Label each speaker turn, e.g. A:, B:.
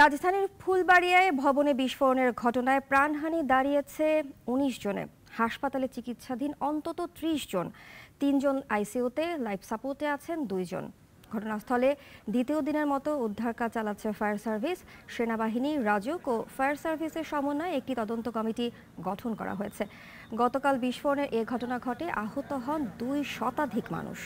A: রাজধানীর ফুলবাড়িয়ায় ভবনে বিস্ফোরণের ঘটনায় প্রাণহানি দাঁড়িয়েছে ১৯ জনে হাসপাতালে চিকিৎসাধীন অন্তত ত্রিশ জন তিনজন আইসিইউতে লাইফ সাপোর্টে আছেন দুইজন ঘটনাস্থলে দ্বিতীয় দিনের মতো উদ্ধার কাজ চালাচ্ছে ফায়ার সার্ভিস সেনাবাহিনী রাজক ও ফায়ার সার্ভিসের সমন্বয়ে একটি তদন্ত কমিটি গঠন করা হয়েছে গতকাল বিস্ফোরণের এ ঘটনা ঘটে আহত হন দুই শতাধিক মানুষ